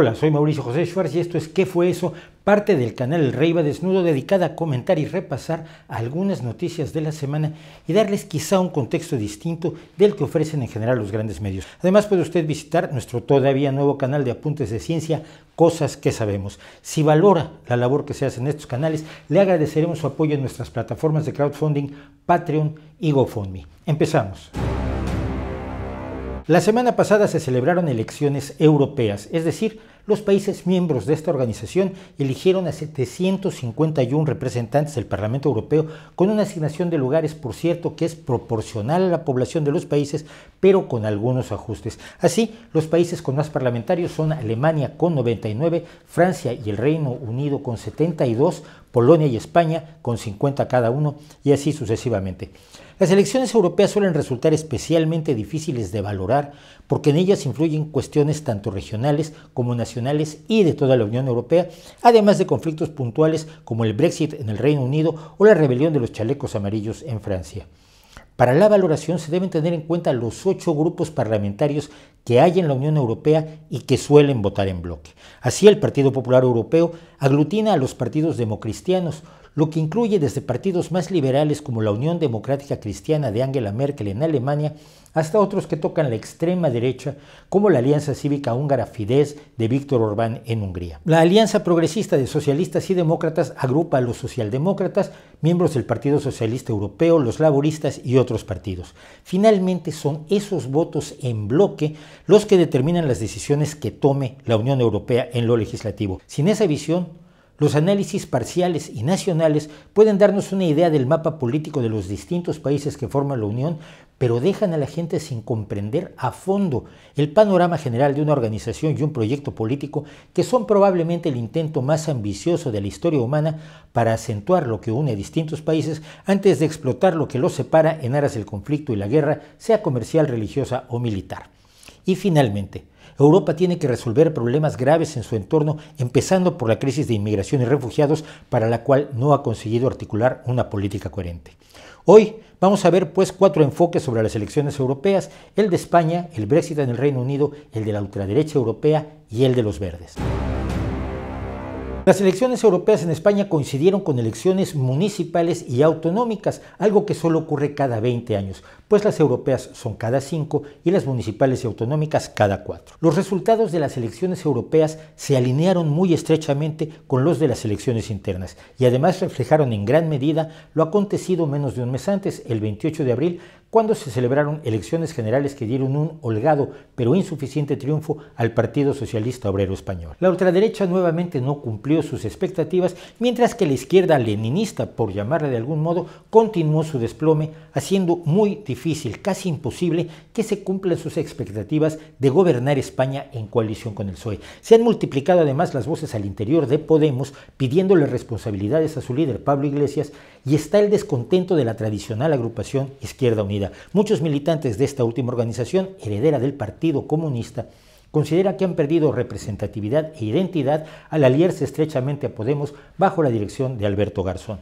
Hola, soy Mauricio José Suárez y esto es ¿Qué fue eso? Parte del canal El Rey va desnudo dedicada a comentar y repasar algunas noticias de la semana y darles quizá un contexto distinto del que ofrecen en general los grandes medios. Además puede usted visitar nuestro todavía nuevo canal de apuntes de ciencia, Cosas que Sabemos. Si valora la labor que se hace en estos canales, le agradeceremos su apoyo en nuestras plataformas de crowdfunding, Patreon y GoFundMe. Empezamos. La semana pasada se celebraron elecciones europeas, es decir, los países miembros de esta organización eligieron a 751 representantes del Parlamento Europeo con una asignación de lugares, por cierto, que es proporcional a la población de los países, pero con algunos ajustes. Así, los países con más parlamentarios son Alemania con 99, Francia y el Reino Unido con 72, Polonia y España con 50 cada uno, y así sucesivamente. Las elecciones europeas suelen resultar especialmente difíciles de valorar porque en ellas influyen cuestiones tanto regionales como nacionales y de toda la Unión Europea, además de conflictos puntuales como el Brexit en el Reino Unido o la rebelión de los chalecos amarillos en Francia. Para la valoración se deben tener en cuenta los ocho grupos parlamentarios que hay en la Unión Europea y que suelen votar en bloque. Así el Partido Popular Europeo aglutina a los partidos democristianos, lo que incluye desde partidos más liberales como la Unión Democrática Cristiana de Angela Merkel en Alemania, hasta otros que tocan la extrema derecha, como la Alianza Cívica Húngara Fidesz de Víctor Orbán en Hungría. La Alianza Progresista de Socialistas y Demócratas agrupa a los socialdemócratas, miembros del Partido Socialista Europeo, los laboristas y otros partidos. Finalmente son esos votos en bloque los que determinan las decisiones que tome la Unión Europea en lo legislativo. Sin esa visión, los análisis parciales y nacionales pueden darnos una idea del mapa político de los distintos países que forman la Unión, pero dejan a la gente sin comprender a fondo el panorama general de una organización y un proyecto político que son probablemente el intento más ambicioso de la historia humana para acentuar lo que une a distintos países antes de explotar lo que los separa en aras del conflicto y la guerra, sea comercial, religiosa o militar. Y finalmente, Europa tiene que resolver problemas graves en su entorno, empezando por la crisis de inmigración y refugiados, para la cual no ha conseguido articular una política coherente. Hoy vamos a ver pues cuatro enfoques sobre las elecciones europeas, el de España, el Brexit en el Reino Unido, el de la ultraderecha europea y el de los verdes. Las elecciones europeas en España coincidieron con elecciones municipales y autonómicas, algo que solo ocurre cada 20 años, pues las europeas son cada 5 y las municipales y autonómicas cada 4. Los resultados de las elecciones europeas se alinearon muy estrechamente con los de las elecciones internas y además reflejaron en gran medida lo acontecido menos de un mes antes, el 28 de abril, cuando se celebraron elecciones generales que dieron un holgado pero insuficiente triunfo al Partido Socialista Obrero Español. La ultraderecha nuevamente no cumplió sus expectativas, mientras que la izquierda leninista, por llamarla de algún modo, continuó su desplome, haciendo muy difícil, casi imposible, que se cumplan sus expectativas de gobernar España en coalición con el PSOE. Se han multiplicado además las voces al interior de Podemos pidiéndole responsabilidades a su líder Pablo Iglesias y está el descontento de la tradicional agrupación Izquierda Unida. Muchos militantes de esta última organización, heredera del Partido Comunista, considera que han perdido representatividad e identidad al aliarse estrechamente a Podemos bajo la dirección de Alberto Garzón.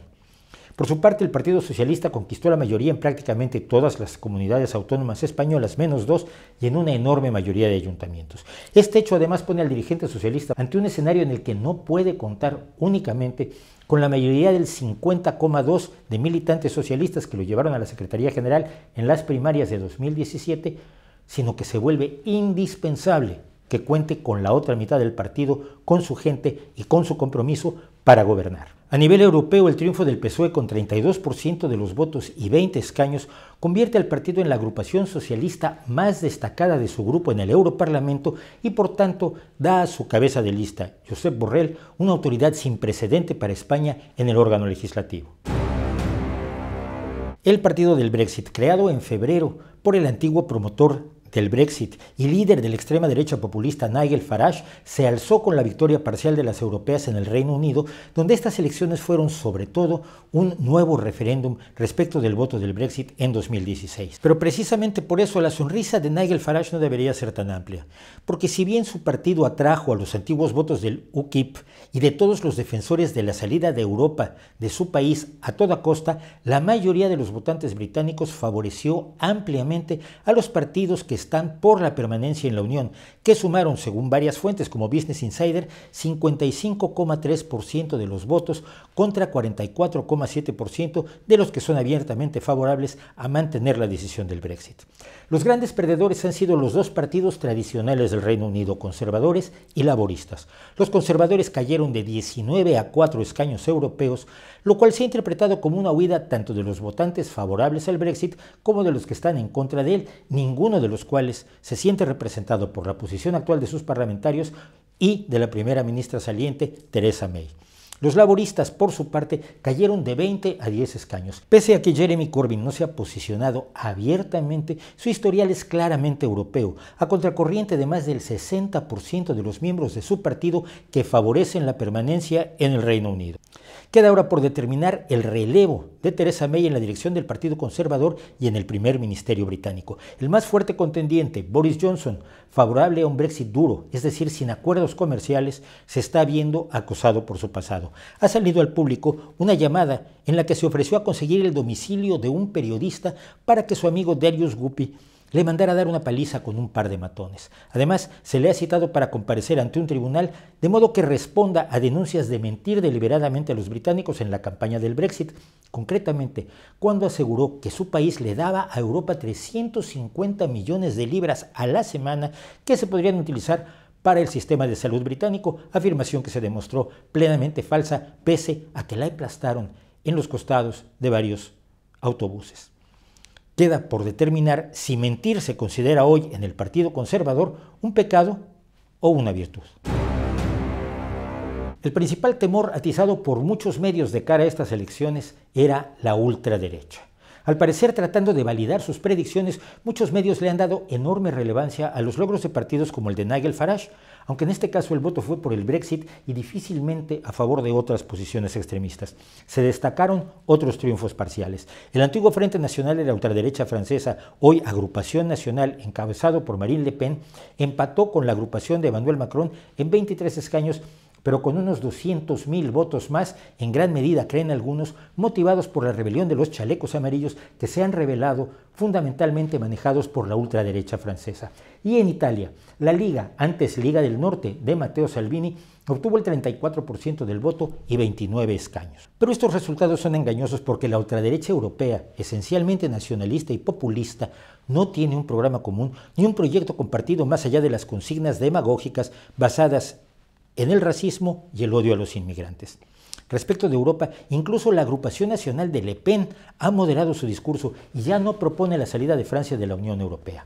Por su parte, el Partido Socialista conquistó la mayoría en prácticamente todas las comunidades autónomas españolas, menos dos, y en una enorme mayoría de ayuntamientos. Este hecho además pone al dirigente socialista ante un escenario en el que no puede contar únicamente con la mayoría del 50,2 de militantes socialistas que lo llevaron a la Secretaría General en las primarias de 2017, sino que se vuelve indispensable que cuente con la otra mitad del partido, con su gente y con su compromiso para gobernar. A nivel europeo, el triunfo del PSOE con 32% de los votos y 20 escaños convierte al partido en la agrupación socialista más destacada de su grupo en el Europarlamento y por tanto da a su cabeza de lista, Josep Borrell, una autoridad sin precedente para España en el órgano legislativo. El partido del Brexit, creado en febrero por el antiguo promotor del Brexit y líder de la extrema derecha populista Nigel Farage se alzó con la victoria parcial de las europeas en el Reino Unido, donde estas elecciones fueron sobre todo un nuevo referéndum respecto del voto del Brexit en 2016. Pero precisamente por eso la sonrisa de Nigel Farage no debería ser tan amplia, porque si bien su partido atrajo a los antiguos votos del UKIP y de todos los defensores de la salida de Europa de su país a toda costa, la mayoría de los votantes británicos favoreció ampliamente a los partidos que están por la permanencia en la Unión, que sumaron, según varias fuentes como Business Insider, 55,3% de los votos contra 44,7% de los que son abiertamente favorables a mantener la decisión del Brexit. Los grandes perdedores han sido los dos partidos tradicionales del Reino Unido, conservadores y laboristas. Los conservadores cayeron de 19 a 4 escaños europeos, lo cual se ha interpretado como una huida tanto de los votantes favorables al Brexit como de los que están en contra de él, ninguno de los cuales se siente representado por la posición actual de sus parlamentarios y de la primera ministra saliente, Theresa May. Los laboristas, por su parte, cayeron de 20 a 10 escaños. Pese a que Jeremy Corbyn no se ha posicionado abiertamente, su historial es claramente europeo, a contracorriente de más del 60% de los miembros de su partido que favorecen la permanencia en el Reino Unido. Queda ahora por determinar el relevo de Theresa May en la dirección del Partido Conservador y en el primer ministerio británico. El más fuerte contendiente, Boris Johnson, favorable a un Brexit duro, es decir, sin acuerdos comerciales, se está viendo acosado por su pasado. Ha salido al público una llamada en la que se ofreció a conseguir el domicilio de un periodista para que su amigo Darius Guppy le mandara dar una paliza con un par de matones. Además, se le ha citado para comparecer ante un tribunal, de modo que responda a denuncias de mentir deliberadamente a los británicos en la campaña del Brexit, concretamente cuando aseguró que su país le daba a Europa 350 millones de libras a la semana que se podrían utilizar para el sistema de salud británico, afirmación que se demostró plenamente falsa pese a que la aplastaron en los costados de varios autobuses. Queda por determinar si mentir se considera hoy en el Partido Conservador un pecado o una virtud. El principal temor atizado por muchos medios de cara a estas elecciones era la ultraderecha. Al parecer, tratando de validar sus predicciones, muchos medios le han dado enorme relevancia a los logros de partidos como el de Nigel Farage, aunque en este caso el voto fue por el Brexit y difícilmente a favor de otras posiciones extremistas. Se destacaron otros triunfos parciales. El antiguo Frente Nacional de la Ultraderecha Francesa, hoy Agrupación Nacional encabezado por Marine Le Pen, empató con la agrupación de Emmanuel Macron en 23 escaños pero con unos 200.000 votos más, en gran medida creen algunos, motivados por la rebelión de los chalecos amarillos que se han revelado fundamentalmente manejados por la ultraderecha francesa. Y en Italia, la Liga, antes Liga del Norte, de Matteo Salvini, obtuvo el 34% del voto y 29 escaños. Pero estos resultados son engañosos porque la ultraderecha europea, esencialmente nacionalista y populista, no tiene un programa común ni un proyecto compartido más allá de las consignas demagógicas basadas en el racismo y el odio a los inmigrantes. Respecto de Europa, incluso la agrupación nacional de Le Pen ha moderado su discurso y ya no propone la salida de Francia de la Unión Europea.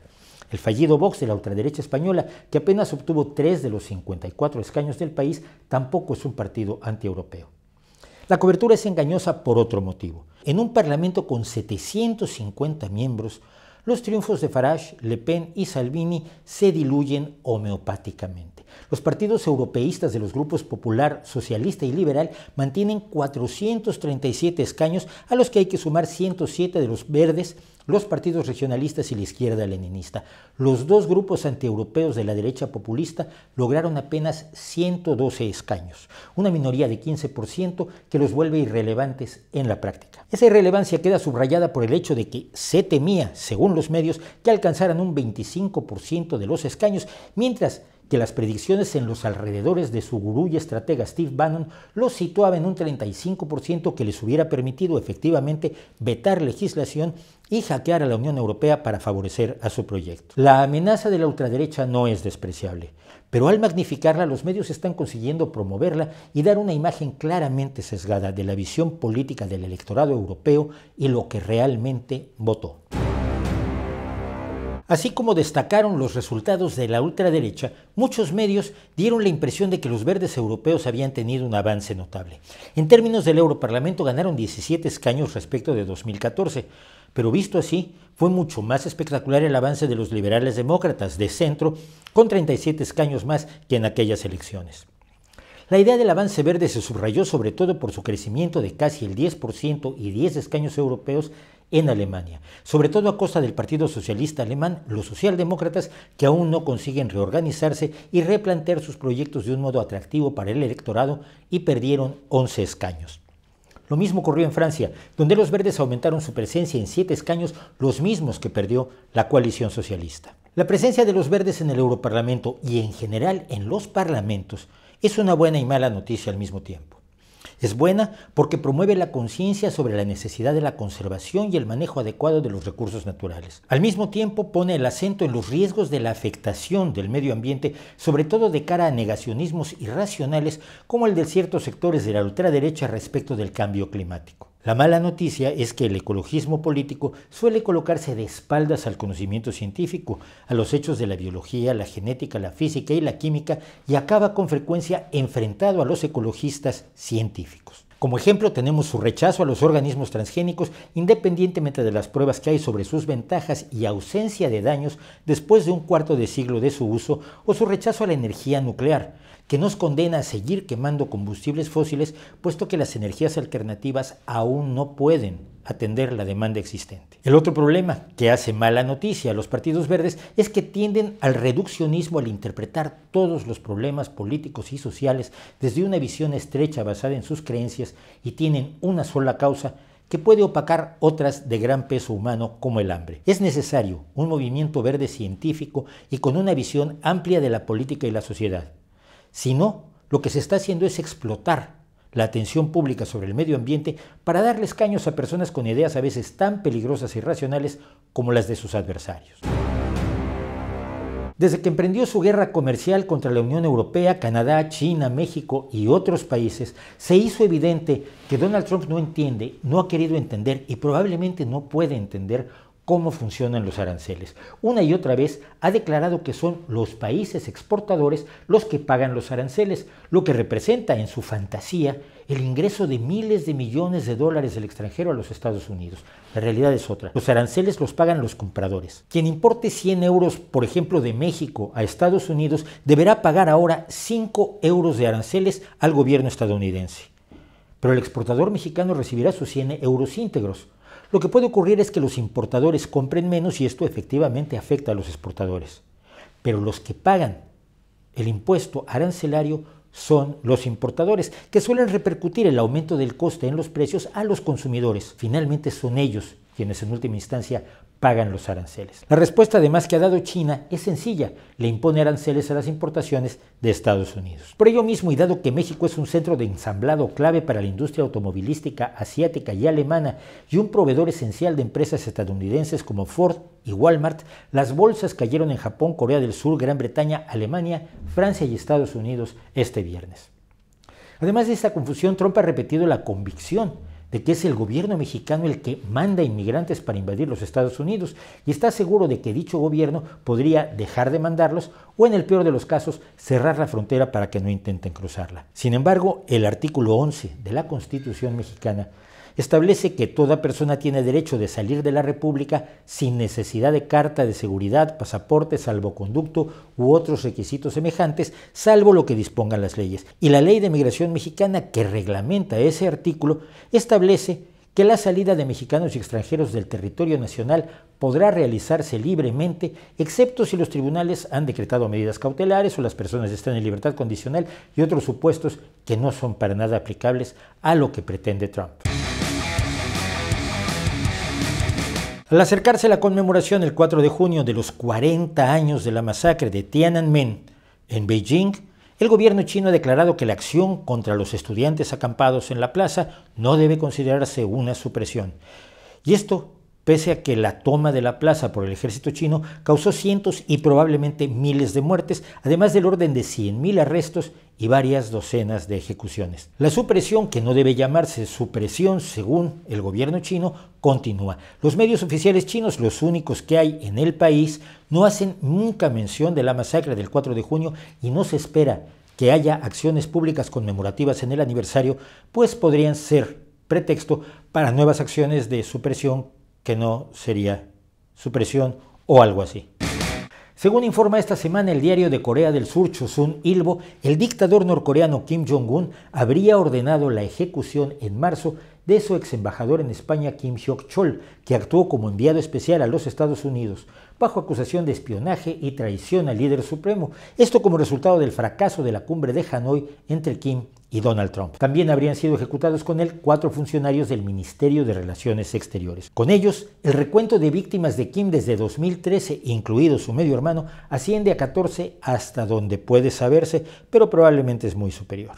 El fallido Vox de la ultraderecha española, que apenas obtuvo tres de los 54 escaños del país, tampoco es un partido anti antieuropeo. La cobertura es engañosa por otro motivo. En un parlamento con 750 miembros, los triunfos de Farage, Le Pen y Salvini se diluyen homeopáticamente. Los partidos europeístas de los grupos popular, socialista y liberal mantienen 437 escaños a los que hay que sumar 107 de los verdes los partidos regionalistas y la izquierda leninista. Los dos grupos antieuropeos de la derecha populista lograron apenas 112 escaños, una minoría de 15% que los vuelve irrelevantes en la práctica. Esa irrelevancia queda subrayada por el hecho de que se temía, según los medios, que alcanzaran un 25% de los escaños, mientras que las predicciones en los alrededores de su gurú y estratega Steve Bannon lo situaba en un 35% que les hubiera permitido efectivamente vetar legislación y hackear a la Unión Europea para favorecer a su proyecto. La amenaza de la ultraderecha no es despreciable, pero al magnificarla los medios están consiguiendo promoverla y dar una imagen claramente sesgada de la visión política del electorado europeo y lo que realmente votó. Así como destacaron los resultados de la ultraderecha, muchos medios dieron la impresión de que los verdes europeos habían tenido un avance notable. En términos del Europarlamento ganaron 17 escaños respecto de 2014, pero visto así, fue mucho más espectacular el avance de los liberales demócratas de centro, con 37 escaños más que en aquellas elecciones. La idea del avance verde se subrayó sobre todo por su crecimiento de casi el 10% y 10 escaños europeos en Alemania, sobre todo a costa del Partido Socialista Alemán, los socialdemócratas que aún no consiguen reorganizarse y replantear sus proyectos de un modo atractivo para el electorado y perdieron 11 escaños. Lo mismo ocurrió en Francia, donde los verdes aumentaron su presencia en 7 escaños, los mismos que perdió la coalición socialista. La presencia de los verdes en el Europarlamento y en general en los parlamentos es una buena y mala noticia al mismo tiempo. Es buena porque promueve la conciencia sobre la necesidad de la conservación y el manejo adecuado de los recursos naturales. Al mismo tiempo pone el acento en los riesgos de la afectación del medio ambiente, sobre todo de cara a negacionismos irracionales como el de ciertos sectores de la ultraderecha respecto del cambio climático. La mala noticia es que el ecologismo político suele colocarse de espaldas al conocimiento científico, a los hechos de la biología, la genética, la física y la química, y acaba con frecuencia enfrentado a los ecologistas científicos. Como ejemplo tenemos su rechazo a los organismos transgénicos independientemente de las pruebas que hay sobre sus ventajas y ausencia de daños después de un cuarto de siglo de su uso o su rechazo a la energía nuclear, que nos condena a seguir quemando combustibles fósiles, puesto que las energías alternativas aún no pueden atender la demanda existente. El otro problema que hace mala noticia a los partidos verdes es que tienden al reduccionismo al interpretar todos los problemas políticos y sociales desde una visión estrecha basada en sus creencias y tienen una sola causa que puede opacar otras de gran peso humano como el hambre. Es necesario un movimiento verde científico y con una visión amplia de la política y la sociedad sino lo que se está haciendo es explotar la atención pública sobre el medio ambiente para darles caños a personas con ideas a veces tan peligrosas y e irracionales como las de sus adversarios. Desde que emprendió su guerra comercial contra la Unión Europea, Canadá, China, México y otros países, se hizo evidente que Donald Trump no entiende, no ha querido entender y probablemente no puede entender cómo funcionan los aranceles. Una y otra vez ha declarado que son los países exportadores los que pagan los aranceles, lo que representa en su fantasía el ingreso de miles de millones de dólares del extranjero a los Estados Unidos. La realidad es otra. Los aranceles los pagan los compradores. Quien importe 100 euros, por ejemplo, de México a Estados Unidos, deberá pagar ahora 5 euros de aranceles al gobierno estadounidense. Pero el exportador mexicano recibirá sus 100 euros íntegros. Lo que puede ocurrir es que los importadores compren menos y esto efectivamente afecta a los exportadores. Pero los que pagan el impuesto arancelario son los importadores, que suelen repercutir el aumento del coste en los precios a los consumidores. Finalmente son ellos quienes en última instancia pagan los aranceles. La respuesta además que ha dado China es sencilla, le impone aranceles a las importaciones de Estados Unidos. Por ello mismo, y dado que México es un centro de ensamblado clave para la industria automovilística asiática y alemana y un proveedor esencial de empresas estadounidenses como Ford y Walmart, las bolsas cayeron en Japón, Corea del Sur, Gran Bretaña, Alemania, Francia y Estados Unidos este viernes. Además de esta confusión, Trump ha repetido la convicción de que es el gobierno mexicano el que manda inmigrantes para invadir los Estados Unidos y está seguro de que dicho gobierno podría dejar de mandarlos o en el peor de los casos cerrar la frontera para que no intenten cruzarla. Sin embargo, el artículo 11 de la Constitución mexicana establece que toda persona tiene derecho de salir de la República sin necesidad de carta de seguridad, pasaporte, salvoconducto u otros requisitos semejantes, salvo lo que dispongan las leyes. Y la Ley de Migración Mexicana que reglamenta ese artículo establece que la salida de mexicanos y extranjeros del territorio nacional podrá realizarse libremente, excepto si los tribunales han decretado medidas cautelares o las personas están en libertad condicional y otros supuestos que no son para nada aplicables a lo que pretende Trump. Al acercarse la conmemoración el 4 de junio de los 40 años de la masacre de Tiananmen en Beijing, el gobierno chino ha declarado que la acción contra los estudiantes acampados en la plaza no debe considerarse una supresión. Y esto pese a que la toma de la plaza por el ejército chino causó cientos y probablemente miles de muertes, además del orden de 100.000 arrestos y varias docenas de ejecuciones. La supresión, que no debe llamarse supresión según el gobierno chino, continúa. Los medios oficiales chinos, los únicos que hay en el país, no hacen nunca mención de la masacre del 4 de junio y no se espera que haya acciones públicas conmemorativas en el aniversario, pues podrían ser pretexto para nuevas acciones de supresión que no sería supresión o algo así. Según informa esta semana el diario de Corea del Sur Chosun Ilbo, el dictador norcoreano Kim Jong-un habría ordenado la ejecución en marzo de su ex embajador en España Kim Hyok-chol, que actuó como enviado especial a los Estados Unidos, bajo acusación de espionaje y traición al líder supremo. Esto como resultado del fracaso de la cumbre de Hanoi entre Kim y Donald Trump. También habrían sido ejecutados con él cuatro funcionarios del Ministerio de Relaciones Exteriores. Con ellos, el recuento de víctimas de Kim desde 2013, incluido su medio hermano, asciende a 14 hasta donde puede saberse, pero probablemente es muy superior.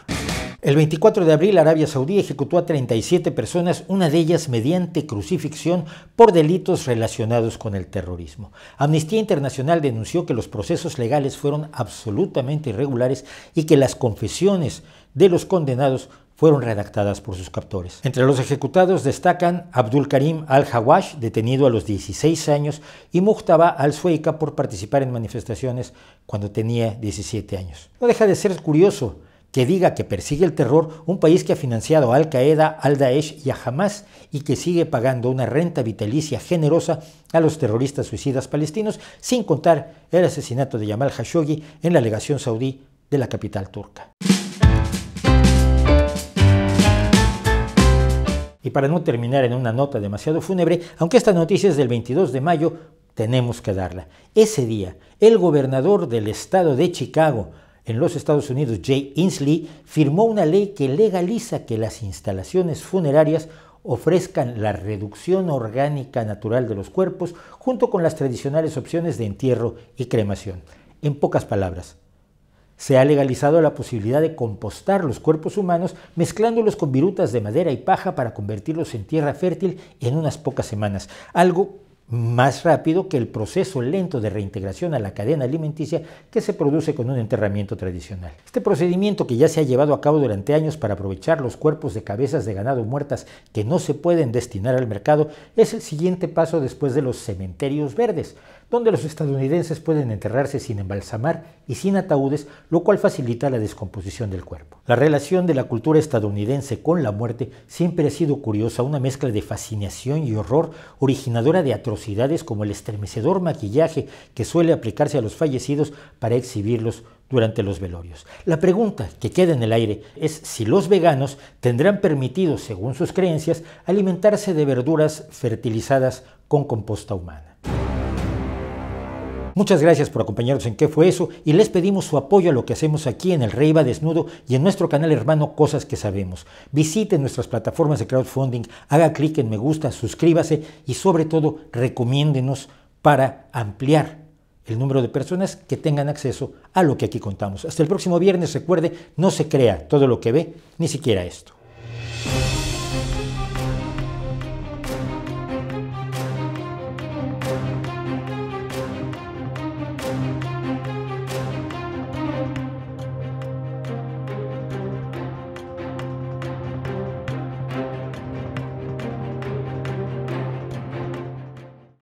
El 24 de abril Arabia Saudí ejecutó a 37 personas, una de ellas mediante crucifixión por delitos relacionados con el terrorismo. Amnistía Internacional denunció que los procesos legales fueron absolutamente irregulares y que las confesiones de los condenados fueron redactadas por sus captores. Entre los ejecutados destacan Abdul Karim al-Hawash, detenido a los 16 años, y Muhtaba al-Sueika por participar en manifestaciones cuando tenía 17 años. No deja de ser curioso que diga que persigue el terror un país que ha financiado a Al-Qaeda, al-Daesh y a Hamas y que sigue pagando una renta vitalicia generosa a los terroristas suicidas palestinos, sin contar el asesinato de Yamal Khashoggi en la legación saudí de la capital turca. Y para no terminar en una nota demasiado fúnebre, aunque esta noticia es del 22 de mayo, tenemos que darla. Ese día, el gobernador del estado de Chicago, en los Estados Unidos, Jay Inslee, firmó una ley que legaliza que las instalaciones funerarias ofrezcan la reducción orgánica natural de los cuerpos junto con las tradicionales opciones de entierro y cremación. En pocas palabras, se ha legalizado la posibilidad de compostar los cuerpos humanos mezclándolos con virutas de madera y paja para convertirlos en tierra fértil en unas pocas semanas, algo más rápido que el proceso lento de reintegración a la cadena alimenticia que se produce con un enterramiento tradicional. Este procedimiento que ya se ha llevado a cabo durante años para aprovechar los cuerpos de cabezas de ganado muertas que no se pueden destinar al mercado es el siguiente paso después de los cementerios verdes, donde los estadounidenses pueden enterrarse sin embalsamar y sin ataúdes, lo cual facilita la descomposición del cuerpo. La relación de la cultura estadounidense con la muerte siempre ha sido curiosa, una mezcla de fascinación y horror originadora de atrocidades como el estremecedor maquillaje que suele aplicarse a los fallecidos para exhibirlos durante los velorios. La pregunta que queda en el aire es si los veganos tendrán permitido, según sus creencias, alimentarse de verduras fertilizadas con composta humana. Muchas gracias por acompañarnos en qué fue eso y les pedimos su apoyo a lo que hacemos aquí en El Rey va Desnudo y en nuestro canal hermano Cosas que Sabemos. Visiten nuestras plataformas de crowdfunding, haga clic en me gusta, suscríbase y sobre todo recomiéndenos para ampliar el número de personas que tengan acceso a lo que aquí contamos. Hasta el próximo viernes, recuerde, no se crea todo lo que ve, ni siquiera esto.